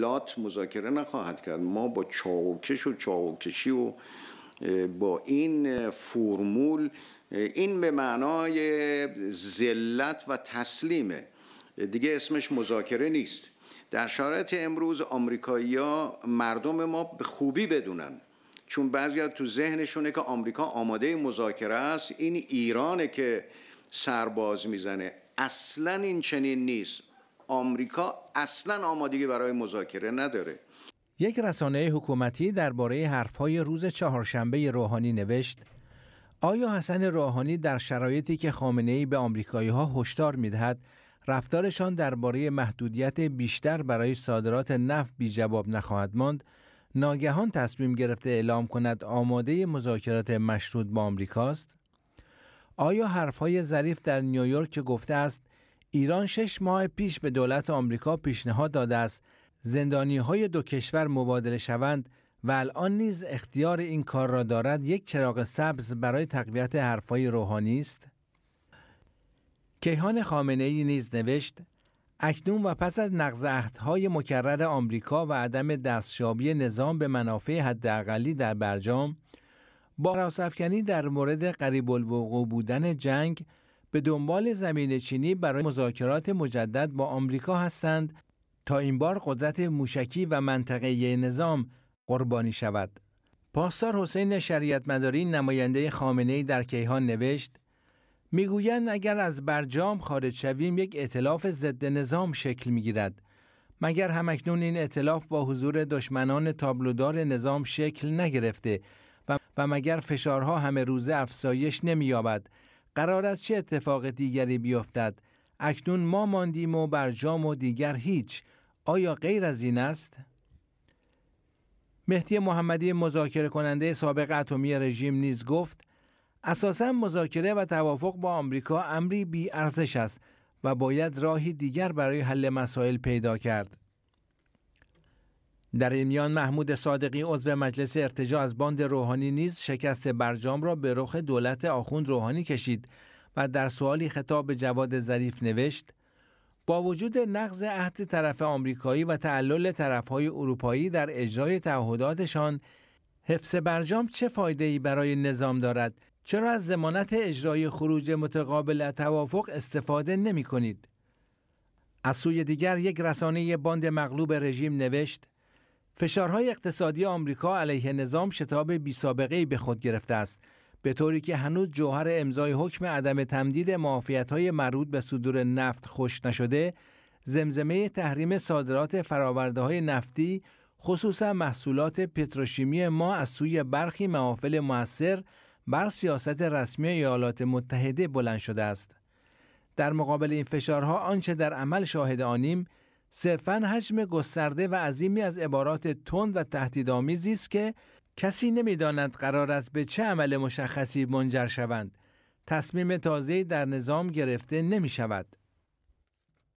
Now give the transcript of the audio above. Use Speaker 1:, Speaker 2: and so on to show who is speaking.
Speaker 1: لات مذاکره نخواهد کرد ما با چاوکش و چاوکشی و با این فرمول این به معنای ذلت و تسلیمه دیگه اسمش مذاکره نیست در شرایط امروز آمریکایی‌ها مردم ما به خوبی بدونن چون بعضی تو ذهنشونه که آمریکا آماده مذاکره است این ایرانه که سرباز میزنه اصلا این چنین نیست آمریکا اصلا آمادگی برای مذاکره نداره
Speaker 2: یک رسانه حکومتی درباره حرفهای روز چهارشنبه روحانی نوشت آیا حسن روحانی در شرایطی که خامنه ای به آمریکایی ها هشدار میدهد رفتارشان درباره محدودیت بیشتر برای صادرات نفت بی جواب نخواهد ماند ناگهان تصمیم گرفته اعلام کند آماده مذاکرات مشروط با آمریکاست آیا حرفهای ظریف در نیویورک که گفته است ایران شش ماه پیش به دولت آمریکا پیشنهاد داده است زندانی های دو کشور مبادله شوند و الان نیز اختیار این کار را دارد یک چراغ سبز برای تقویت حرفهای روحانی است کیهان خامنه ای نیز نوشت اکنون و پس از نقض عهدهای مکرر آمریکا و عدم دستیابی نظام به منافع حداقلی در برجام با راسفکنی در مورد قریب بودن جنگ به دنبال زمین چینی برای مذاکرات مجدد با آمریکا هستند تا این بار قدرت موشکی و منطقه نظام قربانی شود. پاسدار حسین شریعت مداری نماینده خامنه در کیهان نوشت میگویند اگر از برجام خارج شویم یک اطلاف ضد نظام شکل میگیرد مگر همکنون این اطلاف با حضور دشمنان تابلودار نظام شکل نگرفته و, و مگر فشارها همه روزه افزایش نمییابد قرار است چه اتفاق دیگری بیفتد اکنون ما ماندیم و برجام و دیگر هیچ آیا غیر از این است مهدی محمدی مذاکره کننده سابق اتمی رژیم نیز گفت اساسا مذاکره و توافق با آمریکا امری بی ارزش است و باید راهی دیگر برای حل مسائل پیدا کرد در این میان محمود صادقی عضو مجلس ارتجا از باند روحانی نیز شکست برجام را به رخ دولت آخوند روحانی کشید و در سوالی خطاب جواد ظریف نوشت با وجود نقض عهد طرف آمریکایی و تعلل طرفهای اروپایی در اجرای تعهداتشان حفظ برجام چه ای برای نظام دارد چرا از زمانت اجرای خروج متقابل توافق استفاده نمی کنید؟ از سوی دیگر یک رسانه باند مغلوب رژیم نوشت فشارهای اقتصادی آمریکا علیه نظام شتاب بیسابقهای به خود گرفته است به طوری که هنوز جوهر امضای حکم عدم تمدید معافیت‌های مربوط به صدور نفت خوش نشده زمزمه تحریم صادرات فراورده های نفتی خصوصا محصولات پتروشیمی ما از سوی برخی معافل موثر بر سیاست رسمی ایالات متحده بلند شده است. در مقابل این فشارها آنچه در عمل شاهد آنیم صرفا حجم گسترده و عظیمی از عبارات تند و تهدیدآمیزی است که کسی نمیداند قرار است به چه عمل مشخصی منجر شوند تصمیم تازه در نظام گرفته نمی شود